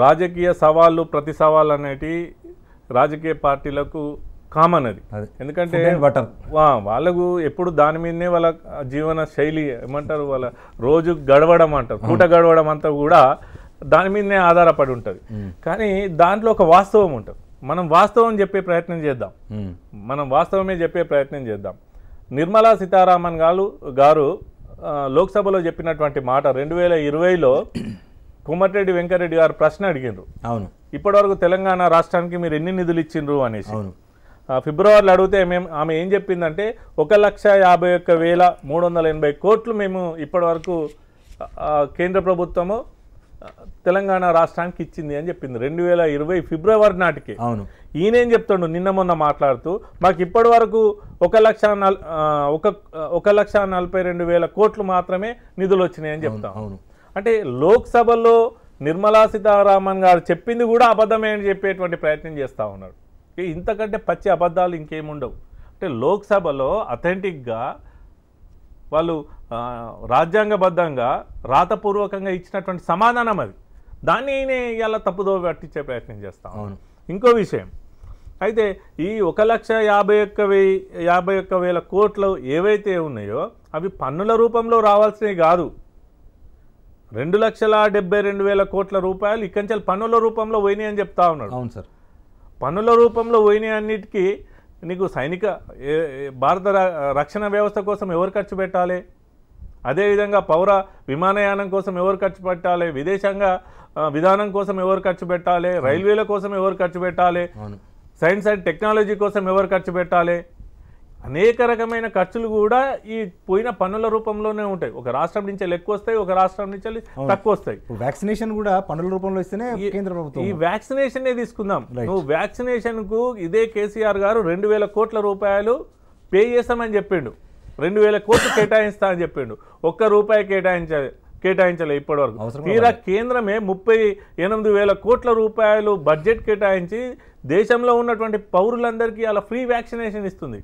రాజకీయ సవాళ్ళు ప్రతి సవాళ్ళు అనేటి రాజకీయ పార్టీలకు కామన్ అది ఎందుకంటే వాళ్ళకు ఎప్పుడు దాని మీదనే వాళ్ళ జీవన శైలి ఏమంటారు వాళ్ళ రోజు గడవడం అంటారు పూట గడవడం అంతా కూడా దాని మీదనే ఆధారపడి ఉంటుంది కానీ దాంట్లో ఒక వాస్తవం ఉంటుంది మనం వాస్తవం చెప్పే ప్రయత్నం చేద్దాం మనం వాస్తవమే చెప్పే ప్రయత్నం చేద్దాం నిర్మలా సీతారామన్ గారు గారు లోక్సభలో చెప్పినటువంటి మాట రెండు వేల ఇరవైలో కుమ్మరెడ్డి వెంకరెడ్డి గారు ప్రశ్న అడిగారు అవును ఇప్పటివరకు తెలంగాణ రాష్ట్రానికి మీరు ఎన్ని నిధులు ఇచ్చిండ్రు అనేసి అవును ఫిబ్రవరిలో అడిగితే మేము ఆమె ఏం చెప్పిందంటే ఒక లక్ష యాభై ఒక్క వేల మూడు వందల ఎనభై కోట్లు మేము ఇప్పటివరకు కేంద్ర ప్రభుత్వము తెలంగాణ రాష్ట్రానికి ఇచ్చింది అని చెప్పింది రెండు వేల ఇరవై ఫిబ్రవరి నాటికి అవును ఈయనేం చెప్తాడు నిన్న మొన్న మాట్లాడుతూ మాకు ఇప్పటి వరకు ఒక లక్ష నల్ ఒక ఒక లక్ష నలభై రెండు వేల కోట్లు మాత్రమే నిధులు వచ్చినాయి అని చెప్తాం అవును అంటే లోక్సభలో నిర్మలా సీతారామన్ గారు చెప్పింది కూడా అబద్ధమే అని చెప్పేటువంటి ప్రయత్నం చేస్తూ ఉన్నారు ఇంతకంటే పచ్చి అబద్ధాలు ఇంకేముండవు అంటే లోక్సభలో అథెంటిక్గా వాళ్ళు రాజ్యాంగబద్ధంగా రాతపూర్వకంగా ఇచ్చినటువంటి సమాధానం అది దాన్ని నేనే ఇలా తప్పుదో పట్టించే ప్రయత్నం చేస్తాం అవును ఇంకో విషయం అయితే ఈ ఒక లక్ష యాభై ఒక్క వెయ్యి యాభై ఒక్క వేల కోట్లు ఏవైతే ఉన్నాయో అవి పన్నుల రూపంలో రావాల్సినవి కాదు రెండు లక్షల డెబ్బై రెండు వేల కోట్ల రూపాయలు ఇక్కడి నుంచి పన్నుల రూపంలో పోయినాయి అని చెప్తా ఉన్నాడు అవును సార్ పన్నుల రూపంలో పోయినాయి అన్నిటికీ నీకు సైనిక భారత రక్షణ వ్యవస్థ కోసం ఎవరు ఖర్చు పెట్టాలి అదేవిధంగా పౌర విమానయానం కోసం ఎవరు ఖర్చు పెట్టాలి విదేశంగా విధానం కోసం ఎవరు ఖర్చు పెట్టాలి రైల్వేల కోసం ఎవరు ఖర్చు పెట్టాలి సైన్స్ అండ్ టెక్నాలజీ కోసం ఎవరు ఖర్చు పెట్టాలి అనేక రకమైన ఖర్చులు కూడా ఈ పోయిన పన్నుల రూపంలోనే ఉంటాయి ఒక రాష్ట్రం నుంచి ఎక్కువ వస్తాయి ఒక రాష్ట్రం నుంచి తక్కువ వస్తాయి వ్యాక్సినేషన్ కూడా పన్నుల రూపంలో ఇస్తేనే కేంద్ర ప్రభుత్వం ఈ వ్యాక్సినేషన్ తీసుకుందాం నువ్వు వ్యాక్సినేషన్ కు ఇదే కేసీఆర్ గారు రెండు వేల కోట్ల రూపాయలు పే చేస్తామని చెప్పిండు రెండు వేల కోట్లు కేటాయిస్తా అని చెప్పిండు ఒక్క రూపాయి కేటాయించాలి కేటాయించలే ఇప్పటివరకు తీరా కేంద్రమే ముప్పై ఎనిమిది వేల కోట్ల రూపాయలు బడ్జెట్ కేటాయించి దేశంలో ఉన్నటువంటి పౌరులందరికీ అలా ఫ్రీ వ్యాక్సినేషన్ ఇస్తుంది